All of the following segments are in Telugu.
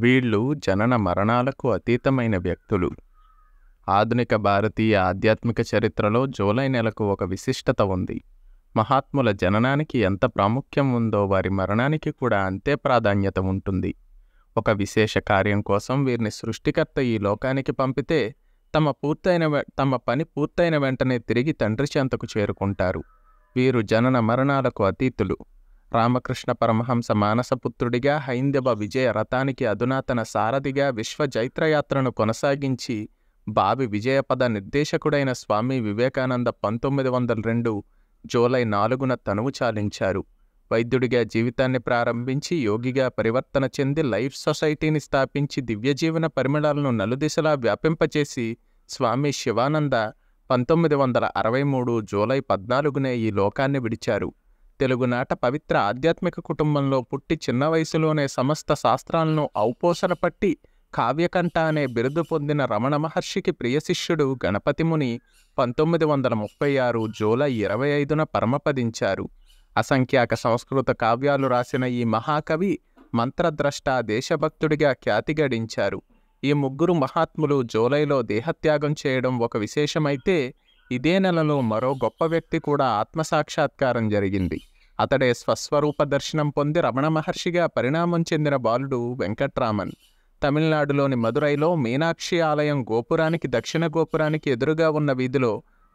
వీళ్ళు జనన మరణాలకు అతీతమైన వ్యక్తులు ఆధునిక భారతీయ ఆధ్యాత్మిక చరిత్రలో జూలై నెలకు ఒక విశిష్టత ఉంది మహాత్ముల జననానికి ఎంత ప్రాముఖ్యం ఉందో వారి మరణానికి కూడా అంతే ప్రాధాన్యత ఉంటుంది ఒక విశేష కార్యం కోసం వీరిని సృష్టికర్త ఈ లోకానికి పంపితే తమ పూర్తయిన తమ పని పూర్తయిన వెంటనే తిరిగి తండ్రి చెంతకు చేరుకుంటారు వీరు జనన మరణాలకు అతీతులు రామకృష్ణ పరమహంస మానసపుత్రుడిగా హైందవ విజయ రథానికి అధునాతన సారథిగా విశ్వ జైత్రయాత్రను కొనసాగించి బావి విజయపద నిర్దేశకుడైన స్వామి వివేకానంద పంతొమ్మిది వందల రెండు జూలై నాలుగున తనువు చాలించారు వైద్యుడిగా జీవితాన్ని ప్రారంభించి యోగిగా పరివర్తన చెంది లైఫ్ సొసైటీని స్థాపించి దివ్యజీవన పరిమళాలను నలుదిశలా వ్యాపింపచేసి స్వామి శివానంద పంతొమ్మిది వందల అరవై మూడు జూలై పద్నాలుగునే ఈ లోకాన్ని విడిచారు తెలుగునాట పవిత్ర ఆధ్యాత్మిక కుటుంబంలో పుట్టి చిన్న వయసులోనే సమస్త శాస్త్రాలను ఔపోసరపట్టి కావ్యకంఠ అనే బిరుదు పొందిన రమణ మహర్షికి ప్రియశిష్యుడు గణపతి ముని పంతొమ్మిది వందల ముప్పై ఆరు జూలై ఇరవై ఐదున పరమపదించారు అసంఖ్యాక సంస్కృత కావ్యాలు రాసిన ఈ మహాకవి మంత్రద్రష్ట దేశభక్తుడిగా ఖ్యాతి గడించారు ఈ ముగ్గురు మహాత్ములు జూలైలో దేహత్యాగం చేయడం ఒక విశేషమైతే ఇదే నెలలో మరో గొప్ప వ్యక్తి కూడా ఆత్మసాక్షాత్కారం జరిగింది అతడే స్వస్వరూప దర్శనం పొంది రమణ మహర్షిగా పరిణామం చెందిన బాలుడు వెంకట్రామన్ తమిళనాడులోని మదురైలో మీనాక్షి ఆలయం గోపురానికి దక్షిణ గోపురానికి ఎదురుగా ఉన్న వీధిలో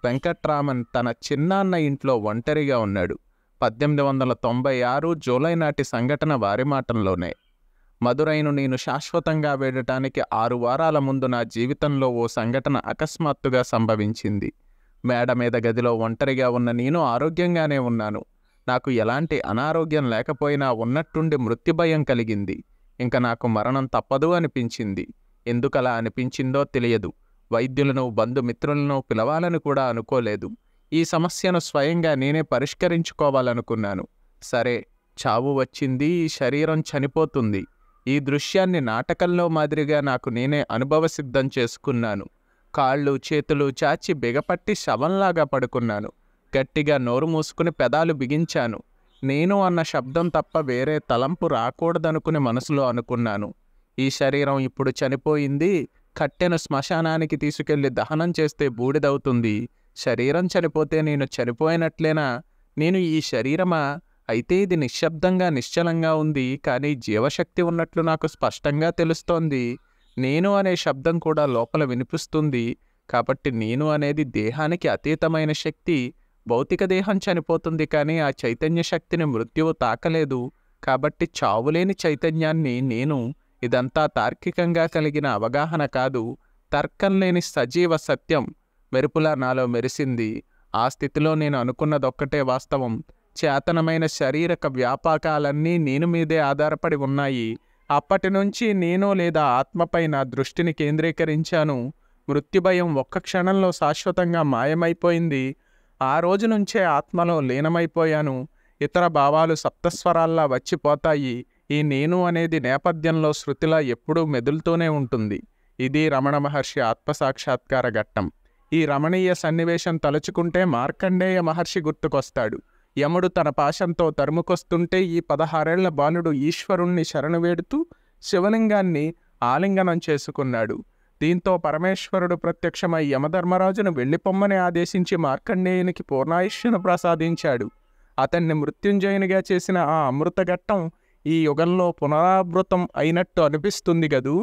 వెంకట్రామన్ తన చిన్నాన్న ఇంట్లో ఒంటరిగా ఉన్నాడు పద్దెనిమిది వందల తొంభై ఆరు జూలై నాటి సంఘటన వారి మాటల్లోనే మదురైను నేను శాశ్వతంగా వేడటానికి ఆరు వారాల ముందు నా జీవితంలో ఓ సంఘటన అకస్మాత్తుగా సంభవించింది మేడ మీద గదిలో ఒంటరిగా ఉన్న నేను ఆరోగ్యంగానే ఉన్నాను నాకు ఎలాంటి అనారోగ్యం లేకపోయినా ఉన్నట్టుండి మృత్యుభయం కలిగింది ఇంక నాకు మరణం తప్పదు అనిపించింది ఎందుకలా అనిపించిందో తెలియదు వైద్యులను బంధుమిత్రులను పిలవాలని కూడా అనుకోలేదు ఈ సమస్యను స్వయంగా నేనే పరిష్కరించుకోవాలనుకున్నాను సరే చావు వచ్చింది ఈ శరీరం చనిపోతుంది ఈ దృశ్యాన్ని నాటకంలో మాదిరిగా నాకు నేనే అనుభవసిద్ధం చేసుకున్నాను కాళ్ళు చేతులు చాచి బిగపట్టి శవంలాగా పడుకున్నాను గట్టిగా నోరు మూసుకుని పెదాలు బిగించాను నేను అన్న శబ్దం తప్ప వేరే తలంపు రాకూడదనుకుని మనసులో అనుకున్నాను ఈ శరీరం ఇప్పుడు చనిపోయింది కట్టెను శ్మశానానికి తీసుకెళ్లి దహనం చేస్తే బూడిదవుతుంది శరీరం చనిపోతే నేను చనిపోయినట్లేనా నేను ఈ శరీరమా అయితే ఇది నిశ్శబ్దంగా నిశ్చలంగా ఉంది కానీ జీవశక్తి ఉన్నట్లు నాకు స్పష్టంగా తెలుస్తోంది నేను అనే శబ్దం కూడా లోపల వినిపిస్తుంది కాబట్టి నేను అనేది దేహానికి అతీతమైన శక్తి భౌతిక దేహం చనిపోతుంది కానీ ఆ చైతన్య శక్తిని మృత్యువు తాకలేదు కాబట్టి చావులేని చైతన్యాన్ని నేను ఇదంతా తార్కికంగా కలిగిన అవగాహన కాదు తర్కం లేని సజీవ సత్యం మెరుపులా నాలో మెరిసింది ఆ స్థితిలో నేను అనుకున్నదొక్కటే వాస్తవం చేతనమైన శారీరక వ్యాపాకాలన్నీ నేను మీదే ఆధారపడి ఉన్నాయి అప్పటి నుంచి నేను లేదా ఆత్మపైన దృష్టిని కేంద్రీకరించాను మృత్యుభయం ఒక్క క్షణంలో శాశ్వతంగా మాయమైపోయింది ఆ రోజు నుంచే ఆత్మలో లీనమైపోయాను ఇతర భావాలు సప్తస్వరాల్లా వచ్చిపోతాయి ఈ నేను అనేది నేపథ్యంలో శృతిలా ఎప్పుడూ మెదులుతూనే ఉంటుంది ఇది రమణ మహర్షి ఆత్మసాక్షాత్కార ఘట్టం ఈ రమణీయ సన్నివేశం తలుచుకుంటే మార్కండేయ మహర్షి గుర్తుకొస్తాడు యముడు తన పాశంతో తరుముకొస్తుంటే ఈ పదహారేళ్ల బాలుడు ఈశ్వరుణ్ణి శరణు వేడుతూ శివలింగాన్ని ఆలింగనం చేసుకున్నాడు దీంతో పరమేశ్వరుడు ప్రత్యక్షమై యమధర్మరాజును వెళ్ళిపొమ్మని ఆదేశించి మార్కండేయునికి పూర్ణాయుష్యను ప్రసాదించాడు అతన్ని మృత్యుంజయునిగా చేసిన ఆ అమృతఘట్టం ఈ యుగంలో పునరావృతం అయినట్టు అనిపిస్తుంది గదూ